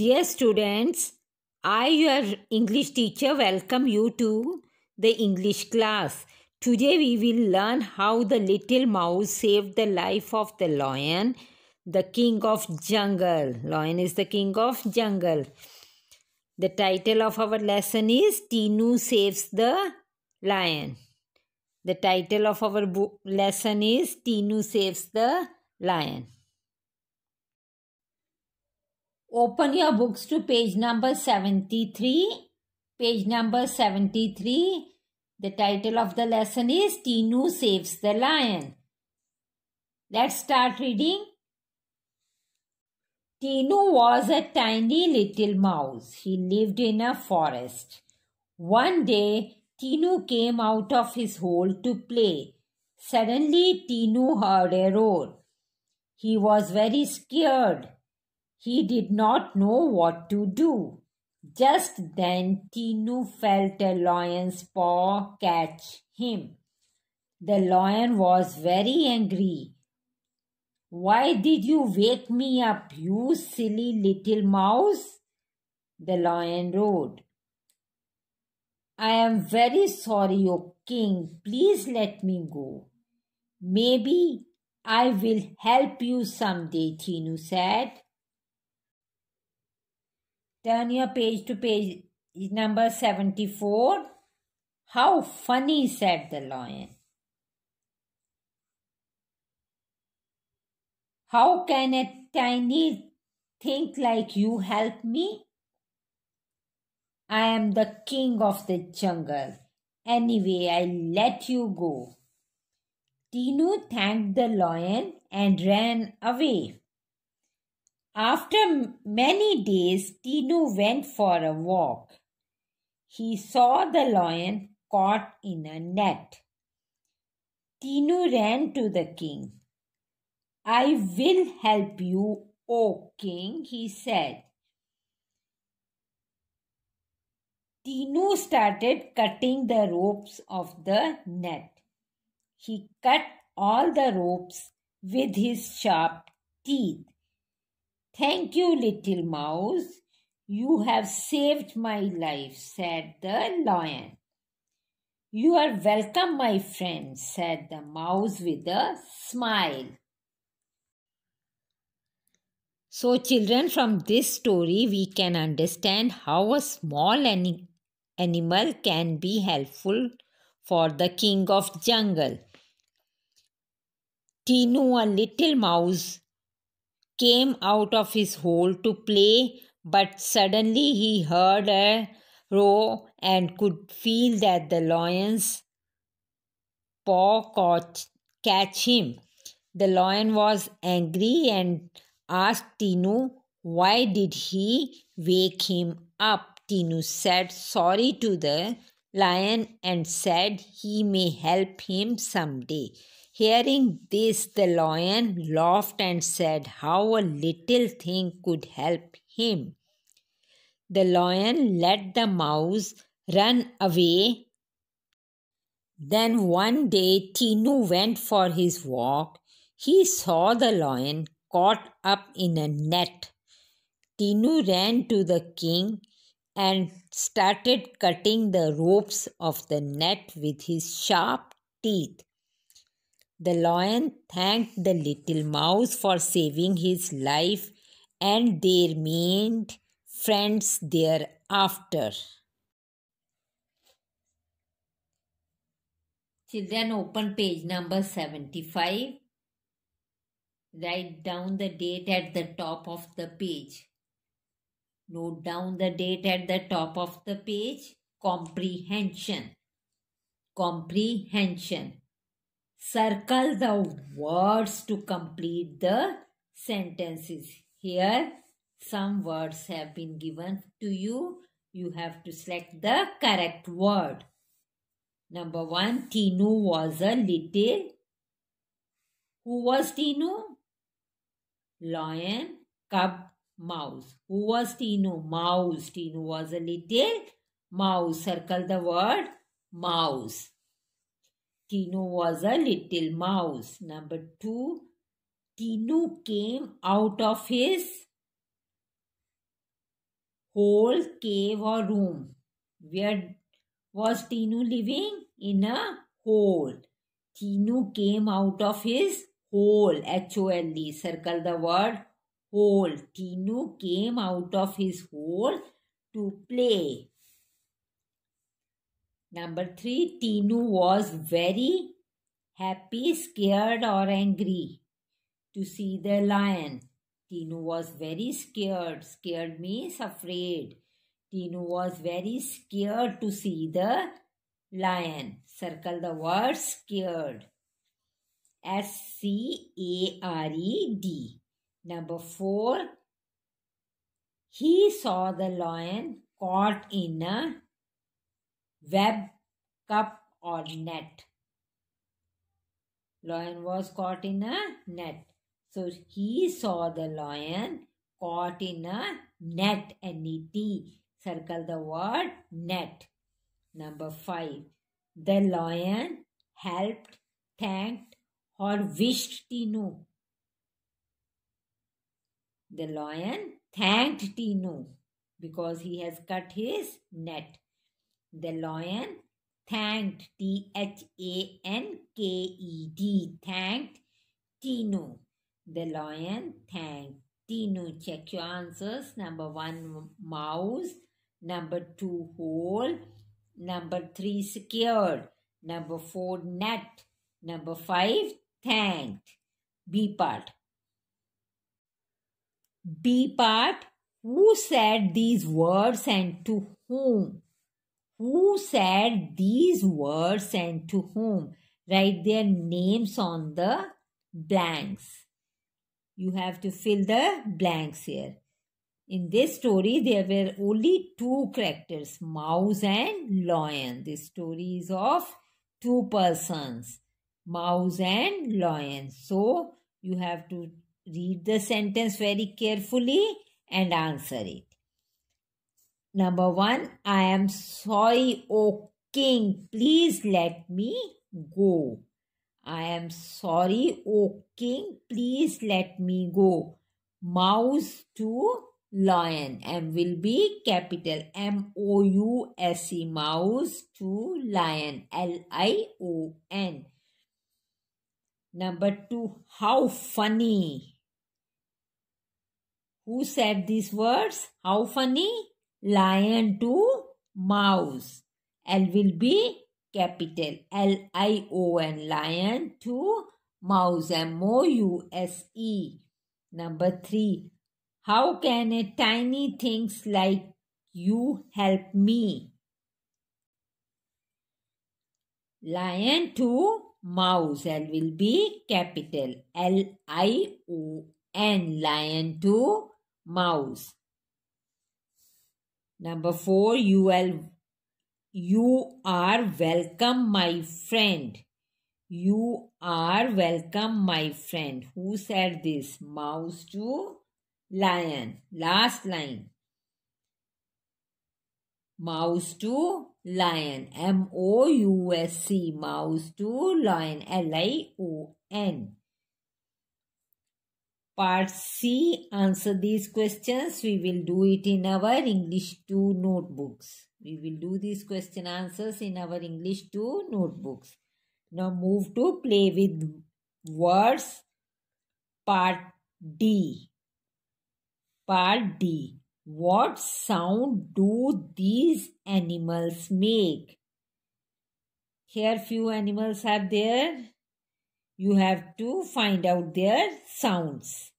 Dear students, I, your English teacher, welcome you to the English class. Today we will learn how the little mouse saved the life of the lion, the king of jungle. Lion is the king of jungle. The title of our lesson is Tinu Saves the Lion. The title of our lesson is Tinu Saves the Lion. Open your books to page number 73. Page number 73. The title of the lesson is Tinu Saves the Lion. Let's start reading. Tinu was a tiny little mouse. He lived in a forest. One day, Tinu came out of his hole to play. Suddenly, Tinu heard a roar. He was very scared. He did not know what to do. Just then Tinu felt a lion's paw catch him. The lion was very angry. Why did you wake me up, you silly little mouse? The lion roared. I am very sorry, O king. Please let me go. Maybe I will help you some day, Tinu said. Turn your page to page number 74. How funny, said the lion. How can a tiny thing like you help me? I am the king of the jungle. Anyway, I let you go. Tinu thanked the lion and ran away. After many days, Tinu went for a walk. He saw the lion caught in a net. Tinu ran to the king. I will help you, O king, he said. Tinu started cutting the ropes of the net. He cut all the ropes with his sharp teeth. Thank you, little mouse. You have saved my life, said the lion. You are welcome, my friend, said the mouse with a smile. So, children, from this story, we can understand how a small ani- animal can be helpful for the king of jungle. Tinu, a little mouse, came out of his hole to play, but suddenly he heard a roar and could feel that the lion's paw caught, catch him. The lion was angry and asked Tinu why did he wake him up. Tinu said sorry to the lion and said he may help him someday. Hearing this, the lion laughed and said, How a little thing could help him. The lion let the mouse run away. Then one day, Tinu went for his walk. He saw the lion caught up in a net. Tinu ran to the king and started cutting the ropes of the net with his sharp teeth. The lion thanked the little mouse for saving his life and they remained friends thereafter. Children, open page number 75. Write down the date at the top of the page. Note down the date at the top of the page. Comprehension. Comprehension circle the words to complete the sentences. Here some words have been given to you. You have to select the correct word. Number one, Tinu was a little. Who was Tinu? Lion, cub, mouse. Who was Tinu? Mouse. Tinu was a little mouse. Circle the word mouse. Tino was a little mouse. Number two, Tino came out of his whole cave or room. Where was Tino living? In a hole. Tino came out of his hole. H-O-L-E. Circle the word hole. Tino came out of his hole to play. Number three, Tinu was very happy, scared, or angry to see the lion. Tinu was very scared. Scared means afraid. Tinu was very scared to see the lion. Circle the word scared. S C A R E D. Number four, he saw the lion caught in a web, cup, or net. Lion was caught in a net. So he saw the lion caught in a net, N-E-T. Circle the word net. Number five. The lion helped, thanked, or wished Tino. The lion thanked Tino because he has cut his net. The lion thanked T H A N K E D thanked Tino. The lion thanked Tino. Check your answers. Number one, mouse. Number two, hole. Number three, secured. Number four, net. Number five, thanked. B part. B part. Who said these words and to whom? who said these words and to whom. Write their names on the blanks. You have to fill the blanks here. In this story, there were only two characters, Mouse and Lion. This story is of two persons, Mouse and Lion. So, you have to read the sentence very carefully and answer it. Number one, I am sorry, O king, please let me go. I am sorry, O king, please let me go. Mouse to lion. M will be capital M O U S E, mouse to lion. L I O N. Number two, how funny. Who said these words? How funny? lion to mouse. L will be capital L I O N lion to mouse M O U S E. Number three, how can a tiny things like you help me? Lion to mouse L will be capital L I O N lion to mouse. Number four, you are, you are welcome, my friend. You are welcome, my friend. Who said this? Mouse to lion. Last line. Mouse to lion. M O U S C. Mouse to lion. L I O N part C answer these questions we will do it in our English 2 notebooks we will do these question answers in our English 2 notebooks now move to play with words part D part D what sound do these animals make here few animals are there you have to find out their sounds.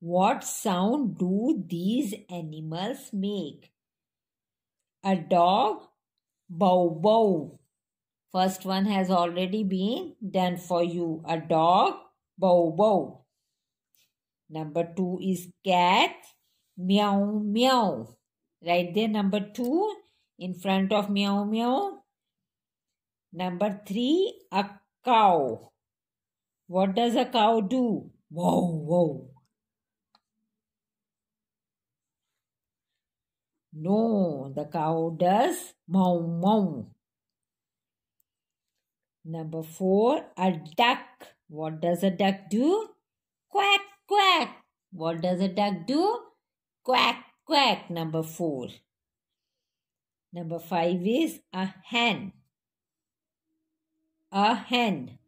What sound do these animals make? A dog, bow bow. First one has already been done for you. A dog, bow bow. Number two is cat, meow meow. Right there, number two in front of meow meow. Number three, a cow. What does a cow do? Wow, wow. No, the cow does mow mow. Number four, a duck. What does a duck do? Quack quack. What does a duck do? Quack quack. Number four. Number five is a hen a hen.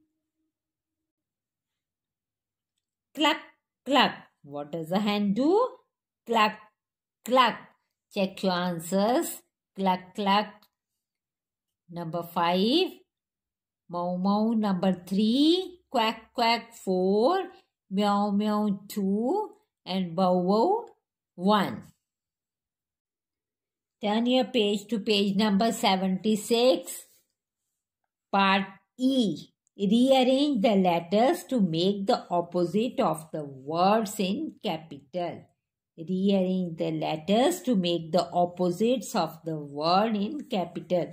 Cluck, cluck. What does a hen do? Cluck, cluck. Check your answers. Cluck, cluck. Number five. Mau, mau. Number three. Quack, quack. Four. Meow, meow. Two. And bow, bow. One. Turn your page to page number 76, part E. Rearrange the letters to make the opposite of the words in capital. Rearrange the letters to make the opposites of the word in capital.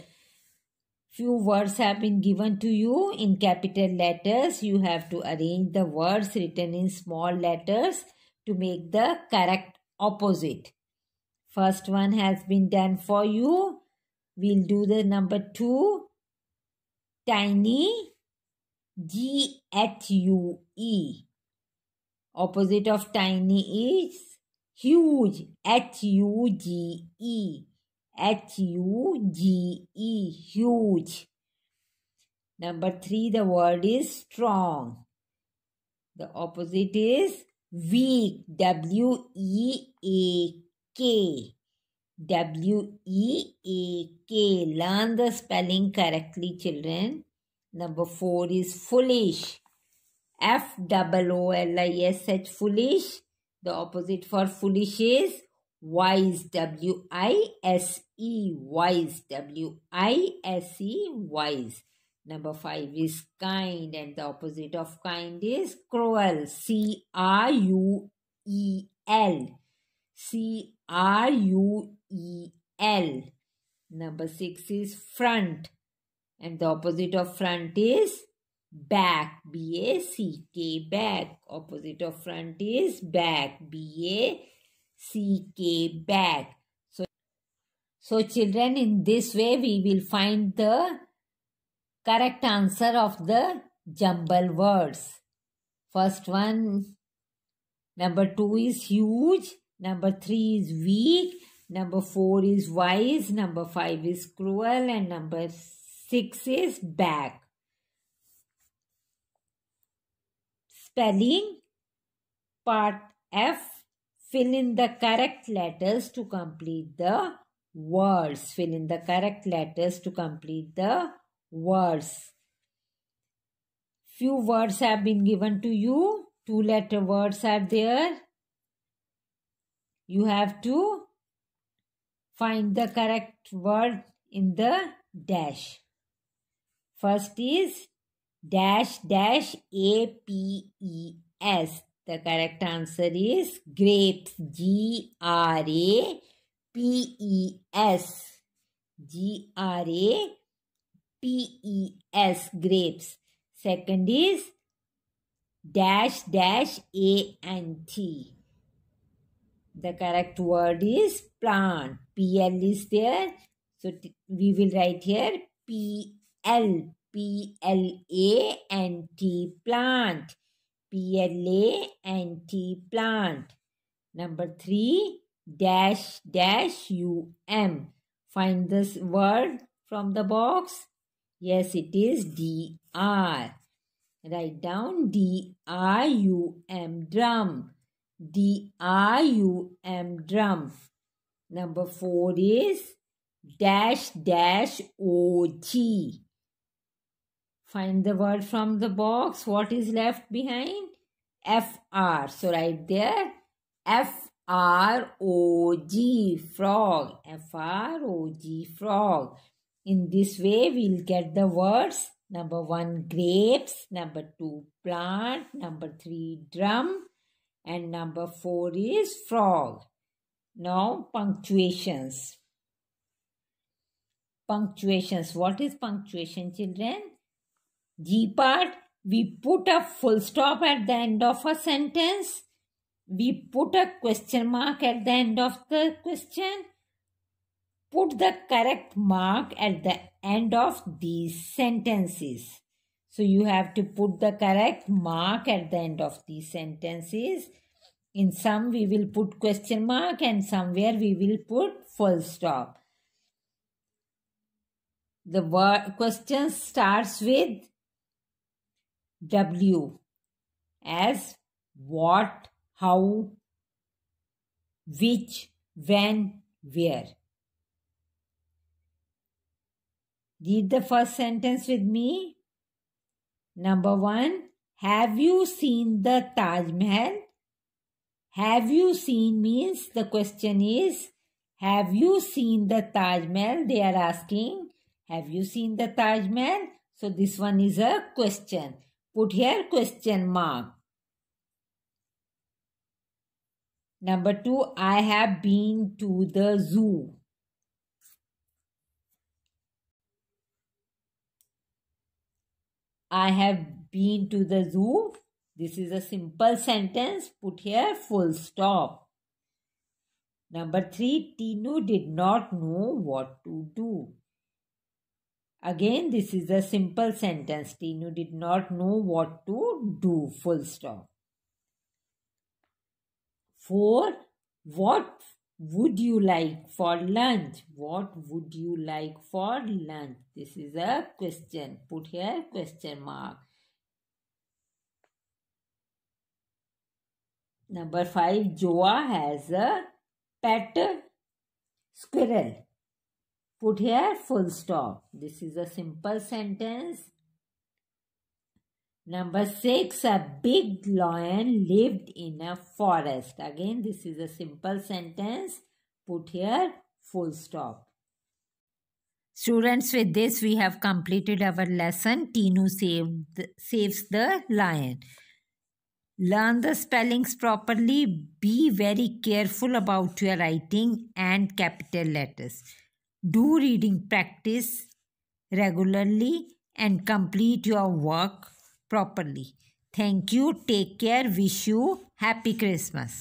Few words have been given to you in capital letters. You have to arrange the words written in small letters to make the correct opposite. First one has been done for you. We'll do the number two tiny G H U E. Opposite of tiny is huge H U G E. H U G E. Huge. Number three, the word is strong. The opposite is weak W E A K. W E A K. Learn the spelling correctly, children. Number four is foolish. F foolish. The opposite for foolish is wise. W I S E wise. W I S E wise. Number five is kind, and the opposite of kind is cruel. C R U E L. C R U E L. Number six is front. And the opposite of front is back. B A C K back. Opposite of front is back. B A C K back. So, so children, in this way we will find the correct answer of the jumble words. First one, number two is huge. Number three is weak. Number four is wise. Number five is cruel. And number six is back. Spelling part F. Fill in the correct letters to complete the words. Fill in the correct letters to complete the words. Few words have been given to you. Two letter words are there you have to find the correct word in the dash. First is dash dash A P E S. The correct answer is grapes. G R A P E S. G R A P E S. Grapes. Second is dash dash A and T. The correct word is plant. PL is there. So we will write here PL, P-L-A-N-T, plant. P-L-A-N-T, plant. Number three, dash, dash, U-M. Find this word from the box. Yes, it is D-R. Write down D-R-U-M, drum. D-R-U-M, drum. Number four is dash dash O-G. Find the word from the box. What is left behind? F-R. So right there, F-R-O-G, frog. F-R-O-G, frog. In this way, we'll get the words number one, grapes, number two, plant, number three, drum, and number 4 is frog. Now punctuations. Punctuations. What is punctuation children? G part, we put a full stop at the end of a sentence. We put a question mark at the end of the question. Put the correct mark at the end of these sentences. So you have to put the correct mark at the end of these sentences. In some we will put question mark and somewhere we will put full stop. The word question starts with W as what, how, which, when, where. Read the first sentence with me. Number one, have you seen the Taj Mahal? Have you seen means the question is, have you seen the Taj Mahal? They are asking, have you seen the Taj Mahal? So this one is a question. Put here question mark. Number two, I have been to the zoo. I have been to the zoo. This is a simple sentence. Put here full stop. Number three, Tinu did not know what to do. Again, this is a simple sentence. Tinu did not know what to do. Full stop. Four, what would you like for lunch? What would you like for lunch? This is a question. Put here question mark. Number five, Joa has a pet squirrel. Put here full stop. This is a simple sentence. Number six, a big lion lived in a forest. Again, this is a simple sentence. Put here full stop. Students, with this, we have completed our lesson. Tinu saved, saves the lion. Learn the spellings properly. Be very careful about your writing and capital letters. Do reading practice regularly and complete your work properly. Thank you. Take care. Wish you happy Christmas.